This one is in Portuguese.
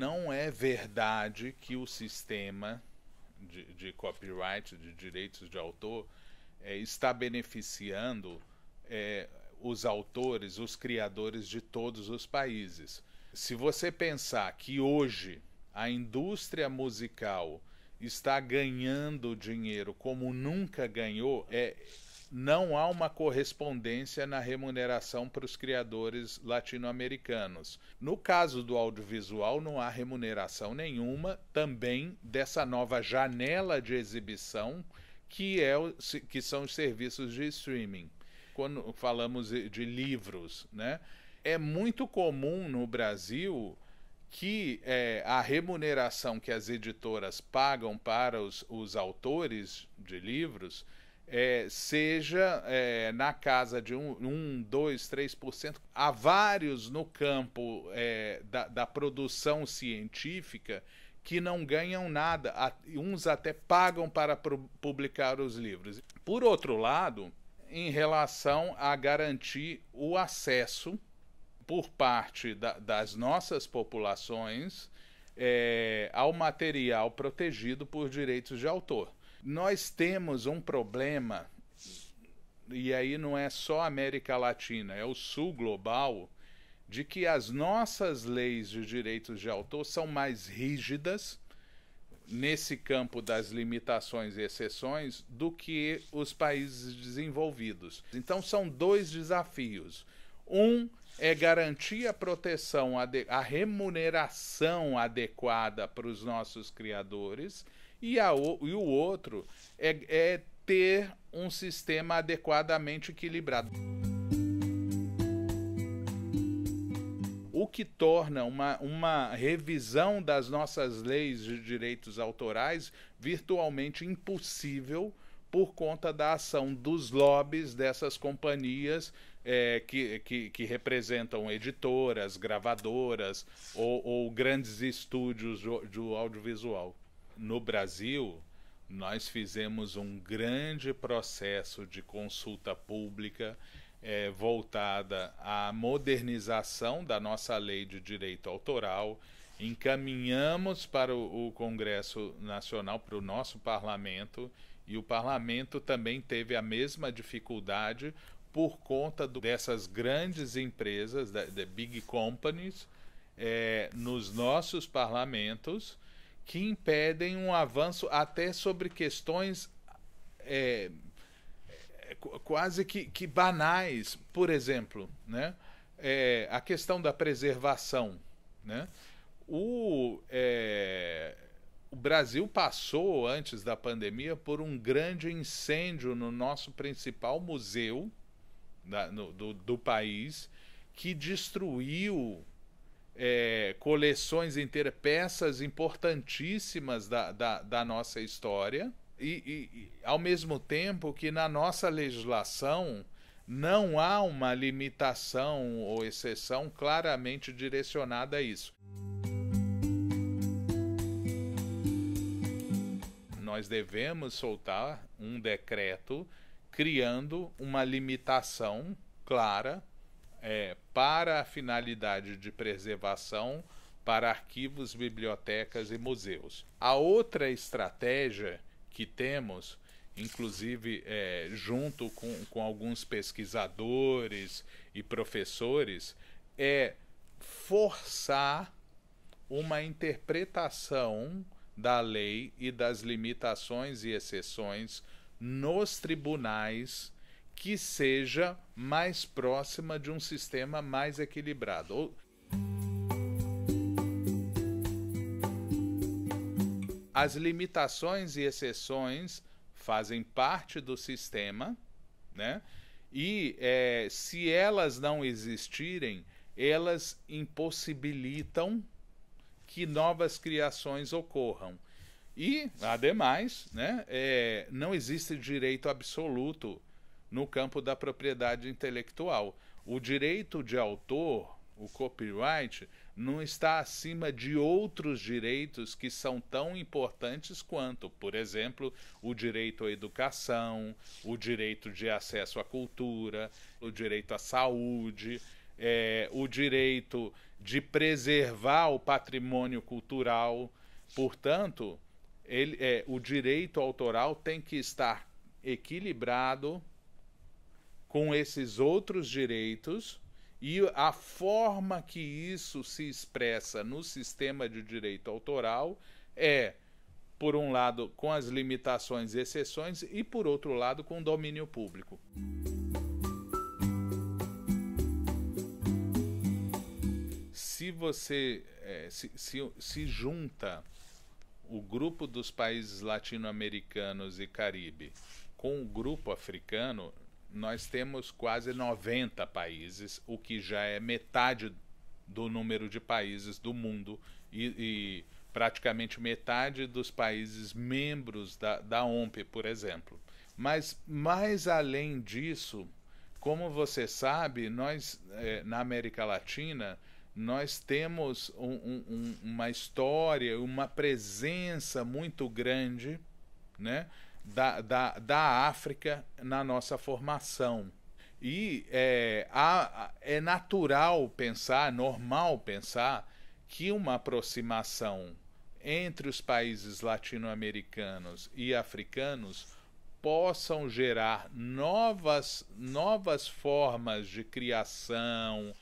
não é verdade que o sistema de, de copyright, de direitos de autor, é, está beneficiando é, os autores, os criadores de todos os países. Se você pensar que hoje a indústria musical está ganhando dinheiro como nunca ganhou, é, não há uma correspondência na remuneração para os criadores latino-americanos. No caso do audiovisual, não há remuneração nenhuma também dessa nova janela de exibição que, é o, que são os serviços de streaming. Quando falamos de livros, né? é muito comum no Brasil que é, a remuneração que as editoras pagam para os, os autores de livros é, seja é, na casa de 1, um, 2, 3%. Há vários no campo é, da, da, produção científica que não ganham nada, a, uns até pagam para publicar os livros. Por outro lado, em relação a garantir o acesso por parte da, das nossas populações é, ao material protegido por direitos de autor nós temos um problema, e aí não é só América Latina, é o Sul global, de que as nossas leis de direitos de autor são mais rígidas nesse campo das limitações e exceções do que os países desenvolvidos. Então são dois desafios. Um é garantir a proteção, a remuneração adequada para os nossos criadores e, a, e o outro é, é ter um sistema adequadamente equilibrado. O que torna uma, uma revisão das nossas leis de direitos autorais virtualmente impossível por conta da ação dos lobbies dessas companhias é, que, que, que, representam editoras, gravadoras ou, ou grandes estúdios do, audiovisual no Brasil, nós fizemos um grande processo de consulta pública é, voltada à modernização da nossa lei de direito autoral. Encaminhamos para o, o Congresso Nacional, para o nosso parlamento, e o parlamento também teve a mesma dificuldade por conta do, dessas grandes empresas, da, da big companies, é, nos nossos parlamentos que impedem um avanço até sobre questões é, é quase que, que, banais. Por exemplo, né? É, a questão da preservação. Né? O, é, o Brasil passou, antes da pandemia, por um grande incêndio no nosso principal museu da, no, do, do país, que destruiu é, coleções inteiras, peças importantíssimas da, da, da nossa história, e, e, e, ao mesmo tempo que na nossa legislação não há uma limitação ou exceção claramente direcionada a isso. Nós devemos soltar um decreto criando uma limitação clara é, para a finalidade de preservação para arquivos, bibliotecas e museus. A outra estratégia que temos, inclusive é, junto com, com alguns pesquisadores e professores, é forçar uma interpretação da lei e das limitações e exceções nos tribunais que seja mais próxima de um sistema mais equilibrado. As limitações e exceções fazem parte do sistema, né? E é, se elas não existirem, elas impossibilitam que novas criações ocorram. E, ademais, né, é, não existe direito absoluto no campo da propriedade intelectual. O direito de autor, o copyright, não está acima de outros direitos que são tão importantes quanto, por exemplo, o direito à educação, o direito de acesso à cultura, o direito à saúde, é, o direito de preservar o patrimônio cultural. Portanto, ele, é, o direito autoral tem que estar equilibrado com esses outros direitos e a forma que isso se expressa no sistema de direito autoral é, por um lado, com as limitações e exceções, e por outro lado, com o domínio público. Se você é, se, se, se junta o grupo dos países latino-americanos e caribe com o grupo africano, nós temos quase 90 países, o que já é metade do número de países do mundo e, e praticamente metade dos países membros da, da OMP, por exemplo. Mas, mais além disso, como você sabe, nós, é, na América Latina, nós temos um, um, uma história, uma presença muito grande, né? da, da, da África na nossa formação. E é, há, é natural pensar, normal pensar, que uma aproximação entre os países latino-americanos e africanos possam gerar novas, novas formas de criação,